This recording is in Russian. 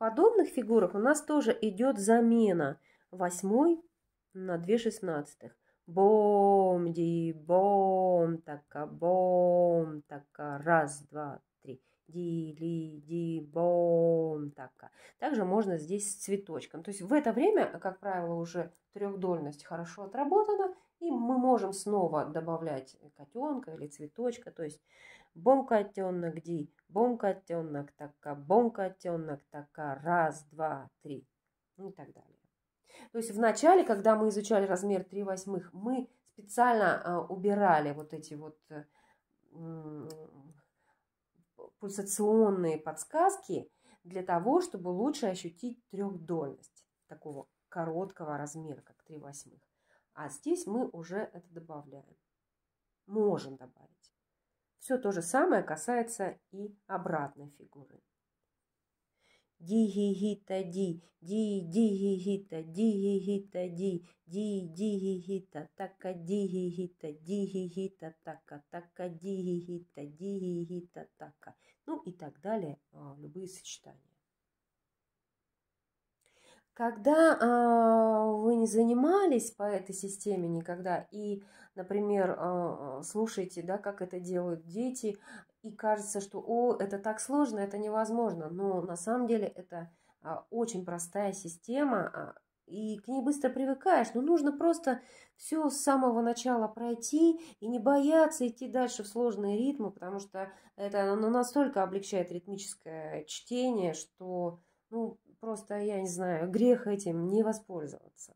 подобных фигурах у нас тоже идет замена. Восьмой на две шестнадцатых. Бом, ди, бом, така, бом, така. Раз, два, три. Ди, ли, ди, бом так. А также можно здесь с цветочком. То есть в это время, как правило, уже трехдольность хорошо отработана, и мы можем снова добавлять котенка или цветочка. То есть бом котенок, ди, бом котенок, така, бом котенок, така, раз, два, три ну и так далее. То есть в начале, когда мы изучали размер 3 восьмых, мы специально а, убирали вот эти вот э, пульсационные подсказки, для того, чтобы лучше ощутить трехдольность такого короткого размера, как 3 восьмых. А здесь мы уже это добавляем. Можем добавить. Все то же самое касается и обратной фигуры ди гі гі та ди ди ди гі гі та ди гі гі та ди ди ди гі гі та така, ди гі гі та ди гі гі та така, така, ди гі гі та ди гі гі та така. Ну и так далее, а, любые сочетания. Когда а, вы не занимались по этой системе никогда и, например, а, а, слушаете, да, как это делают дети, и кажется, что о, это так сложно, это невозможно, но на самом деле это очень простая система, и к ней быстро привыкаешь, но ну, нужно просто все с самого начала пройти и не бояться идти дальше в сложные ритмы, потому что это ну, настолько облегчает ритмическое чтение, что ну, просто, я не знаю, грех этим не воспользоваться.